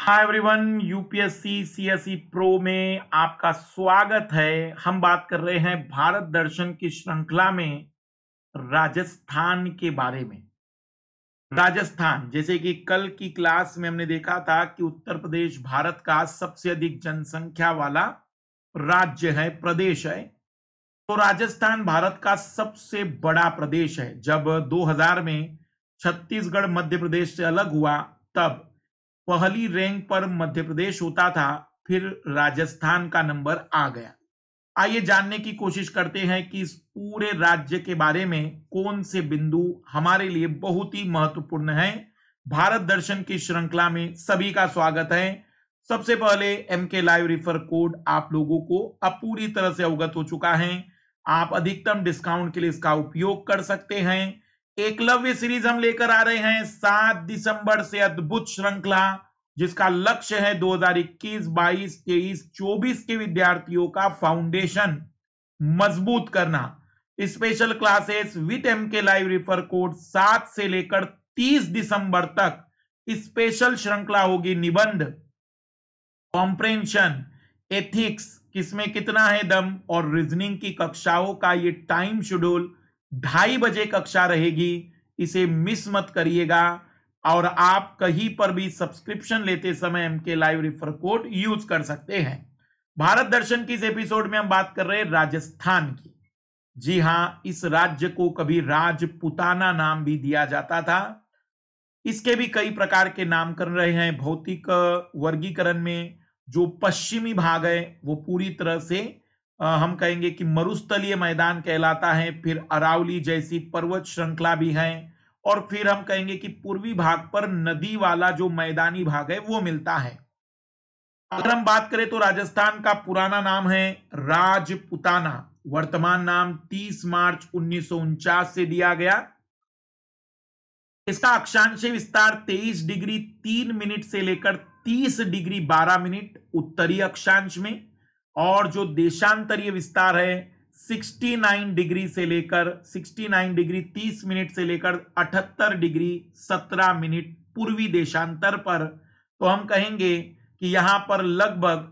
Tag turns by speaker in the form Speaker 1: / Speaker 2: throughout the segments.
Speaker 1: हाय everyone UPSC CSC pro में आपका स्वागत है हम बात कर रहे हैं भारत दर्शन की श्रृंखला में राजस्थान के बारे में राजस्थान जैसे कि कल की क्लास में हमने देखा था कि उत्तर प्रदेश भारत का सबसे अधिक जनसंख्या वाला राज्य है प्रदेश है तो राजस्थान भारत का सबसे बड़ा प्रदेश है जब 2000 में छत्तीसगढ़ मध्य प्रदेश से अलग हुआ तब पहली रैंक पर मध्य प्रदेश होता था फिर राजस्थान का नंबर आ गया आइए जानने की कोशिश करते हैं कि इस पूरे राज्य के बारे में कौन से बिंदु हमारे लिए बहुत ही महत्वपूर्ण हैं भारत दर्शन की श्रृंखला में सभी का स्वागत है सबसे पहले M K live refer code आप लोगों को अब पूरी तरह से अवगत हो चुका है आप अधिकतम डिस्काउंट के लिए इसका उपयोग कर सकते हैं एकलव्य सीरीज हम लेकर आ रहे हैं सात दिसंबर से अद्भुत श्रृंखला जिसका लक्ष्य है 2021, 22, 23, 24 के विद्यार्थियों का फाउंडेशन मजबूत करना special classes with M K live refer code सात से लेकर तीस दिसंबर तक स्पेशल श्रृंखला होगी निबंध कॉम्प्रेंशन एथिक्स किसमें कितना है दम और रीजनिंग की कक्षाओं का ये टाइम शेड्यूल ढाई बजे कक्षा रहेगी इसे मिस मत करिएगा और आप कहीं पर भी सब्सक्रिप्शन लेते समय M K live refer code use कर सकते हैं भारत दर्शन की इस एपिसोड में हम बात कर रहे हैं राजस्थान की जी हां इस राज्य को कभी राजपुताना नाम भी दिया जाता था इसके भी कई प्रकार के नाम कर रहे हैं भौतिक वर्गीकरण में जो पश्चिमी भाग है वो पूरी तरह से हम कहेंगे कि मरुस्थलीय मैदान कहलाता है फिर अरावली जैसी पर्वत श्रृंखला भी है और फिर हम कहेंगे कि पूर्वी भाग पर नदी वाला जो मैदानी भाग है वो मिलता है अगर हम बात करें तो राजस्थान का पुराना नाम है राजपुताना वर्तमान नाम 30 मार्च उन्नीस से दिया गया इसका अक्षांश विस्तार 23 डिग्री 3 मिनट से लेकर 30 डिग्री 12 मिनट उत्तरी अक्षांश में और जो देशांतरीय विस्तार है 69 डिग्री से लेकर 69 डिग्री 30 मिनट से लेकर 78 डिग्री 17 मिनट पूर्वी देशांतर पर तो हम कहेंगे कि यहां पर लगभग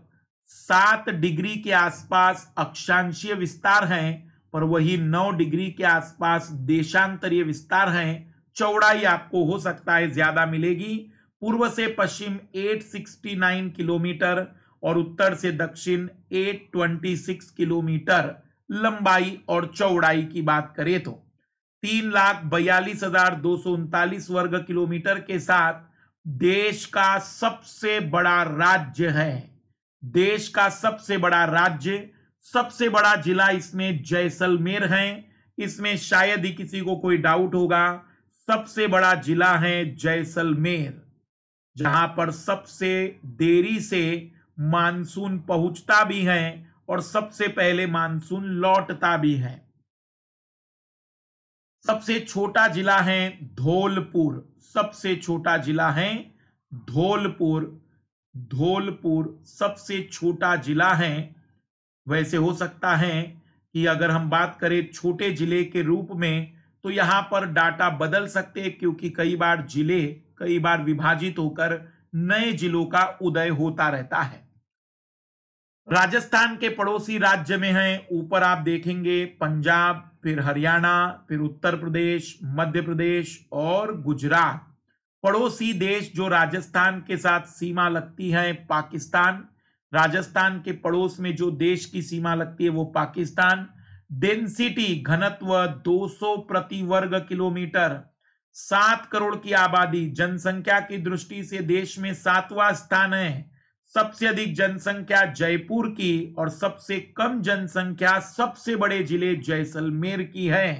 Speaker 1: सात डिग्री के आसपास अक्षांशीय विस्तार हैं पर वही नौ डिग्री के आसपास देशांतरीय विस्तार हैं चौड़ाई आपको हो सकता है ज्यादा मिलेगी पूर्व से पश्चिम 869 किलोमीटर और उत्तर से दक्षिण 826 किलोमीटर लंबाई और चौड़ाई की बात करें तो तीन लाख बयालीस हजार दो सौ उनतालीस वर्ग किलोमीटर के साथ देश का सबसे बड़ा राज्य है देश का सबसे बड़ा राज्य सबसे बड़ा जिला इसमें जैसलमेर है इसमें शायद ही किसी को कोई डाउट होगा सबसे बड़ा जिला है जैसलमेर जहां पर सबसे देरी से मानसून पहुंचता भी है और सबसे पहले मानसून लौटता भी है सबसे छोटा जिला है धौलपुर सबसे छोटा जिला है धौलपुर धौलपुर सबसे छोटा जिला है वैसे हो सकता है कि अगर हम बात करें छोटे जिले के रूप में तो यहां पर डाटा बदल सकते हैं क्योंकि कई बार जिले कई बार विभाजित होकर नए जिलों का उदय होता रहता है राजस्थान के पड़ोसी राज्य में है ऊपर आप देखेंगे पंजाब फिर हरियाणा फिर उत्तर प्रदेश मध्य प्रदेश और गुजरात पड़ोसी देश जो राजस्थान के साथ सीमा लगती है पाकिस्तान राजस्थान के पड़ोस में जो देश की सीमा लगती है वो पाकिस्तान डेंसिटी घनत्व 200 प्रति वर्ग किलोमीटर सात करोड़ की आबादी जनसंख्या की दृष्टि से देश में सातवां स्थान है सबसे अधिक जनसंख्या जयपुर की और सबसे कम जनसंख्या सबसे बड़े जिले जैसलमेर की है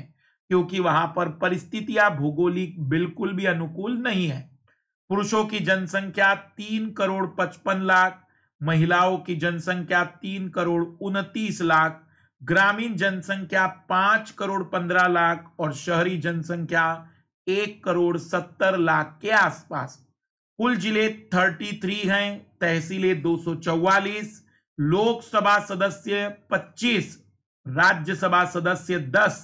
Speaker 1: क्योंकि वहां पर परिस्थितियां भूगोलिक बिल्कुल भी अनुकूल नहीं है पुरुषों की जनसंख्या तीन करोड़ पचपन लाख महिलाओं की जनसंख्या तीन करोड़ उनतीस लाख ग्रामीण जनसंख्या पांच करोड़ पंद्रह लाख और शहरी जनसंख्या एक करोड़ सत्तर लाख के आसपास कुल जिले थर्टी थ्री हैं तहसीलें दो लोकसभा सदस्य 25 राज्यसभा सदस्य 10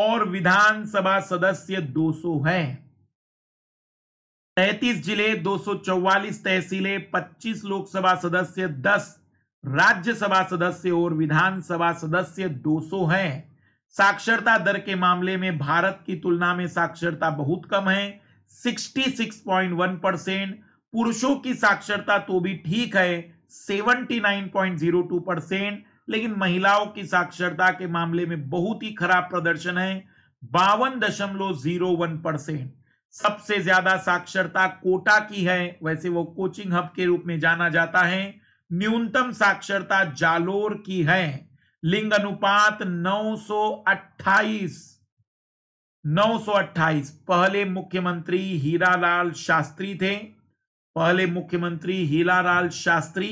Speaker 1: और विधानसभा सदस्य 200 हैं 33 जिले 244 तहसीलें 25 लोकसभा सदस्य 10 राज्यसभा सदस्य और विधानसभा सदस्य 200 हैं साक्षरता दर के मामले में भारत की तुलना में साक्षरता बहुत कम है 66.1 परसेंट पुरुषों की साक्षरता तो भी ठीक है 79.02 परसेंट लेकिन महिलाओं की साक्षरता के मामले में बहुत ही खराब प्रदर्शन है बावन दशमलव जीरो वन परसेंट सबसे ज्यादा साक्षरता कोटा की है वैसे वो कोचिंग हब के रूप में जाना जाता है न्यूनतम साक्षरता जालोर की है लिंग अनुपात 928 928 पहले मुख्यमंत्री हीरालाल शास्त्री थे पहले मुख्यमंत्री हीलालाल शास्त्री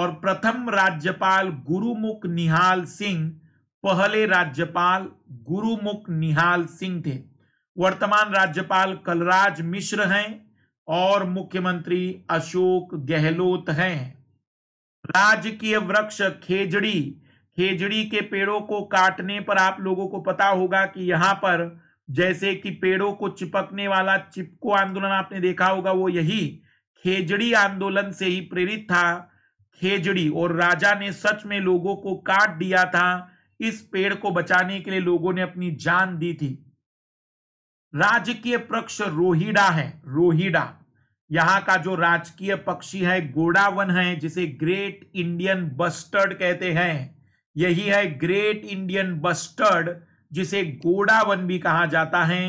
Speaker 1: और प्रथम राज्यपाल गुरुमुख निहाल सिंह पहले राज्यपाल गुरुमुख निहाल सिंह थे वर्तमान राज्यपाल कलराज मिश्र हैं और मुख्यमंत्री अशोक गहलोत हैं राजकीय वृक्ष खेजड़ी खेजड़ी के पेड़ों को काटने पर आप लोगों को पता होगा कि यहां पर जैसे कि पेड़ों को चिपकने वाला चिपको आंदोलन आपने देखा होगा वो यही खेजड़ी आंदोलन से ही प्रेरित था खेजड़ी और राजा ने सच में लोगों को काट दिया था इस पेड़ को बचाने के लिए लोगों ने अपनी जान दी थी राजकीय पक्ष रोहिडा है रोहिडा यहाँ का जो राजकीय पक्षी है गोडावन है जिसे ग्रेट इंडियन बस्टर्ड कहते हैं यही है ग्रेट इंडियन बस्टर्ड जिसे गोडावन भी कहा जाता है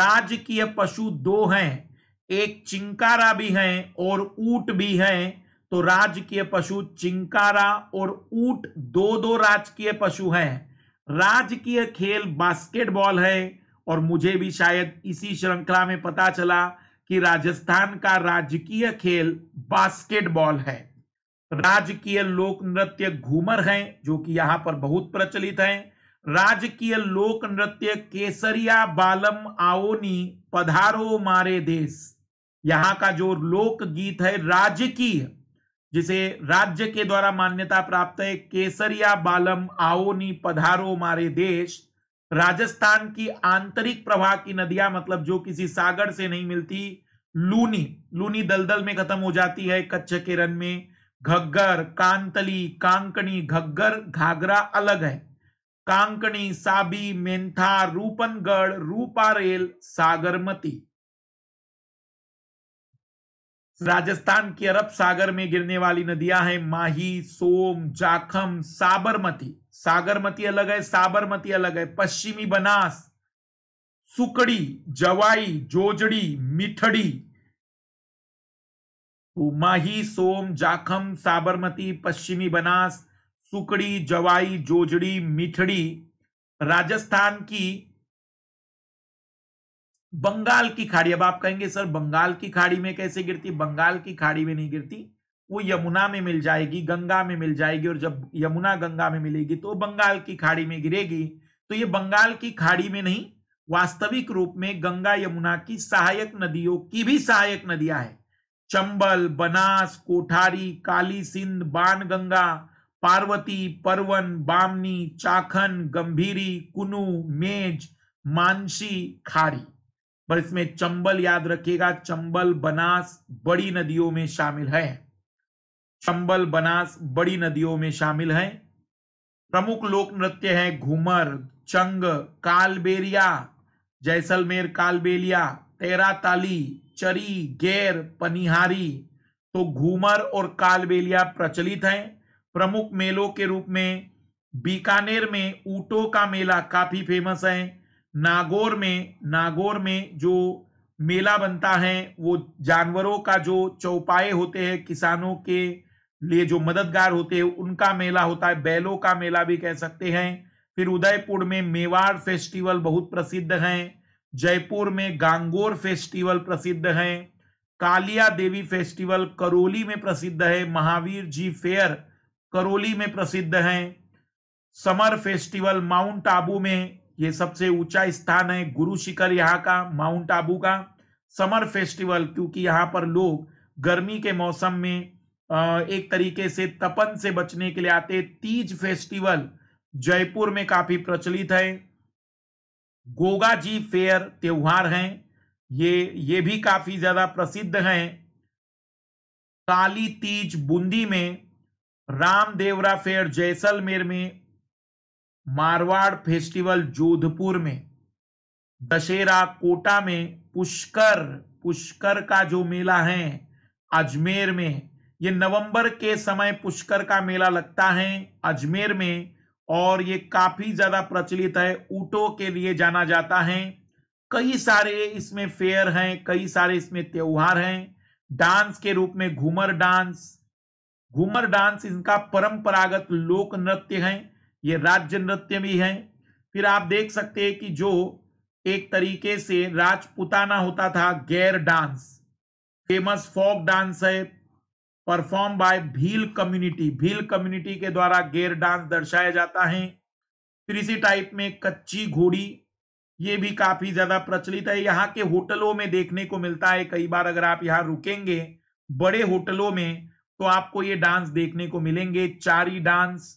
Speaker 1: राजकीय पशु दो हैं एक चिंकारा भी है और ऊट भी है तो राजकीय पशु चिंकारा और ऊट दो दो राजकीय पशु हैं राजकीय खेल बास्केटबॉल है और मुझे भी शायद इसी श्रृंखला में पता चला कि राजस्थान का राजकीय खेल बास्केटबॉल है राजकीय लोक नृत्य घूमर है जो कि यहां पर बहुत प्रचलित है राजकीय लोक नृत्य केसरिया बालम आओनी पधारो मारे देश यहाँ का जो लोक गीत है राजकीय जिसे राज्य के द्वारा मान्यता प्राप्त है केसरिया बालम आओनी पधारो मारे देश राजस्थान की आंतरिक प्रवाह की नदियां मतलब जो किसी सागर से नहीं मिलती लूनी लूनी दलदल में खत्म हो जाती है कच्छ के रन में घग्गर कांतली कांकणी घग्गर घाघरा अलग है कांकणी साबी मेंथा रूपनगढ़ रूपारेल सागरमती राजस्थान के अरब सागर में गिरने वाली नदियां हैं माही सोम जाखम साबरमती सागरमती अलग है साबरमती अलग है पश्चिमी बनास सुकड़ी जवाई जोजड़ी मिठड़ी तो माही सोम जाखम साबरमती पश्चिमी बनास सुकड़ी जवाई जोजड़ी मिठड़ी राजस्थान की बंगाल की खाड़ी अब आप कहेंगे सर बंगाल की खाड़ी में कैसे गिरती बंगाल की खाड़ी में नहीं गिरती वो यमुना में मिल जाएगी गंगा में मिल जाएगी और जब यमुना गंगा में मिलेगी तो बंगाल की खाड़ी में गिरेगी तो ये बंगाल की खाड़ी में नहीं वास्तविक रूप में गंगा यमुना की सहायक नदियों की भी सहायक नदियां हैं चंबल बनास कोठारी काली सिंध बाण गंगा पार्वती परवन बामनी चाखन गंभीरी कुनू मेज मानसी खाड़ी पर इसमें चंबल याद रखिएगा चंबल बनास बड़ी नदियों में शामिल है चंबल बनास बड़ी नदियों में शामिल है प्रमुख लोक नृत्य है घूमर चंग कालबेरिया जैसलमेर कालबेलिया तेराताली चरी गैर पनिहारी तो घूमर और कालबेलिया प्रचलित हैं प्रमुख मेलों के रूप में बीकानेर में ऊटों का मेला काफी फेमस है नागौर में नागौर में जो मेला बनता है वो जानवरों का जो चौपाए होते हैं किसानों के लिए जो मददगार होते हैं उनका मेला होता है बैलों का मेला भी कह सकते हैं फिर उदयपुर में मेवाड़ फेस्टिवल बहुत प्रसिद्ध हैं जयपुर में गांगोर फेस्टिवल प्रसिद्ध हैं कालिया देवी फेस्टिवल करौली में प्रसिद्ध है महावीर जी फेयर करौली में प्रसिद्ध हैं समर फेस्टिवल माउंट आबू में ये सबसे ऊंचा स्थान है गुरु शिखर यहाँ का माउंट आबू का समर फेस्टिवल क्योंकि यहाँ पर लोग गर्मी के मौसम में एक तरीके से तपन से बचने के लिए आते तीज फेस्टिवल जयपुर में काफी प्रचलित है गोगा जी फेयर त्योहार हैं ये ये भी काफी ज्यादा प्रसिद्ध हैं काली तीज बूंदी में रामदेवरा फेयर जैसलमेर में मारवाड़ फेस्टिवल जोधपुर में दशहरा कोटा में पुष्कर पुष्कर का जो मेला है अजमेर में ये नवंबर के समय पुष्कर का मेला लगता है अजमेर में और ये काफ़ी ज़्यादा प्रचलित है ऊटो के लिए जाना जाता है कई सारे इसमें फेयर हैं कई सारे इसमें त्योहार हैं डांस के रूप में घूमर डांस घूमर डांस इनका परंपरागत लोक नृत्य है ये राज्य नृत्य भी है फिर आप देख सकते हैं कि जो एक तरीके से राजपुताना होता था Gair dance famous folk dance है perform by Bhil community Bhil community के द्वारा गैर डांस दर्शाया जाता है फिर इसी टाइप में कच्ची घोड़ी ये भी काफी ज्यादा प्रचलित है यहाँ के होटलों में देखने को मिलता है कई बार अगर आप यहाँ रुकेंगे बड़े होटलों में तो आपको ये डांस देखने को मिलेंगे Chari dance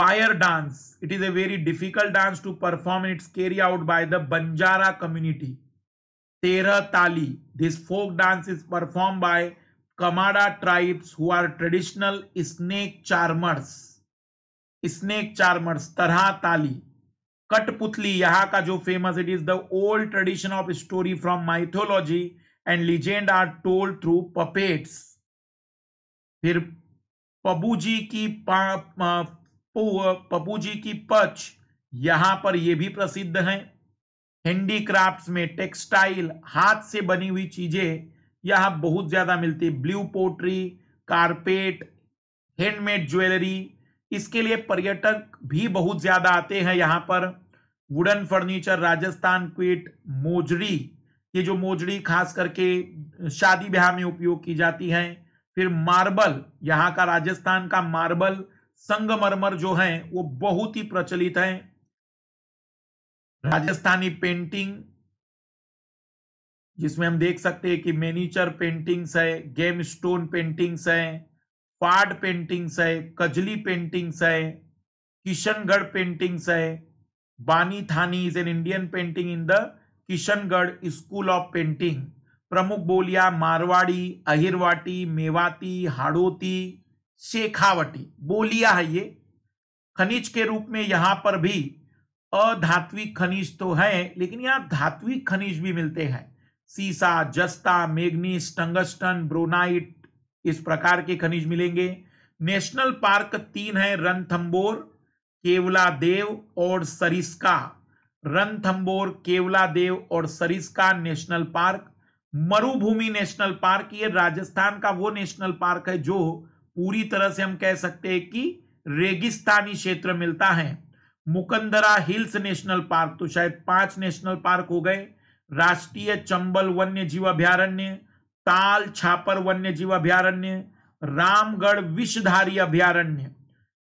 Speaker 1: fire dance it is a very difficult dance to perform it's carry out by the Banjara community Terah Tali this folk dance is perform by Kamada tribes who are traditional snake charmers snake charmers Terah Tali कटपुतली यहाँ का जो famous it is the old tradition of story from mythology and legend are told through puppets फिर पबूजी की पप्पू जी की पच यहां पर ये भी प्रसिद्ध है हैंडीक्राफ्ट में टेक्सटाइल हाथ से बनी हुई चीजें यहां बहुत ज्यादा मिलती है blue pottery carpet handmade jewellery इसके लिए पर्यटक भी बहुत ज्यादा आते हैं यहाँ पर wooden furniture Rajasthan quilt mojari ये जो मोजड़ी खास करके शादी ब्याह में उपयोग की जाती है फिर मार्बल यहाँ का राजस्थान का मार्बल संगमरमर जो है वो बहुत ही प्रचलित है राजस्थानी पेंटिंग जिसमें हम देख सकते हैं कि मेनीचर पेंटिंग्स है गेम स्टोन पेंटिंग्स है पाड पेंटिंग्स है कजली पेंटिंग्स है किशनगढ़ पेंटिंग्स है Bani Thani is an Indian painting in the Kishangarh school of painting प्रमुख बोलियां मारवाड़ी अहिरवाटी मेवाती हाड़ोती शेखावटी बोलिया है ये खनिज के रूप में यहां पर भी अधात्विक खनिज तो है लेकिन यहाँ धात्विक खनिज भी मिलते हैं सीसा जस्ता मैग्नीस टंगस्टन ब्रोनाइट इस प्रकार के खनिज मिलेंगे नेशनल पार्क तीन है रनथम्बोर केवला देव और सरिस्का रनथम्बोर केवला देव और Sariska national park Marubhumi national park ये राजस्थान का वो नेशनल पार्क है जो पूरी तरह से हम कह सकते हैं कि रेगिस्तानी क्षेत्र मिलता है मुकंदरा हिल्स नेशनल पार्क तो शायद पांच नेशनल पार्क हो गए राष्ट्रीय चंबल वन्य जीव अभ्यारण्य ताल छापर वन्य जीव अभ्यारण्य रामगढ़ विषधारी अभ्यारण्य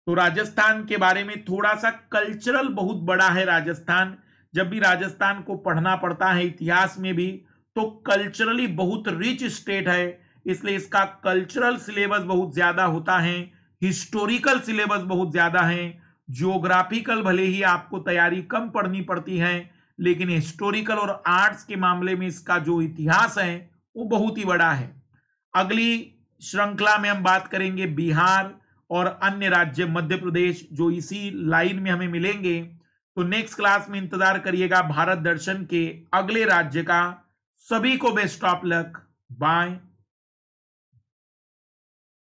Speaker 1: तो राजस्थान के बारे में थोड़ा सा कल्चरल बहुत बड़ा है राजस्थान जब भी राजस्थान को पढ़ना पड़ता है इतिहास में भी तो कल्चरली बहुत रिच स्टेट है इसलिए इसका कल्चरल सिलेबस बहुत ज़्यादा होता है हिस्टोरिकल सिलेबस बहुत ज़्यादा है जियोग्राफिकल भले ही आपको तैयारी कम पढ़नी पड़ती है लेकिन हिस्टोरिकल और आर्ट्स के मामले में इसका जो इतिहास है वो बहुत ही बड़ा है अगली श्रृंखला में हम बात करेंगे बिहार और अन्य राज्य मध्य प्रदेश जो इसी लाइन में हमें मिलेंगे तो नेक्स्ट क्लास में इंतजार करिएगा भारत दर्शन के अगले राज्य का सभी को बेस्ट ऑफ लक बाय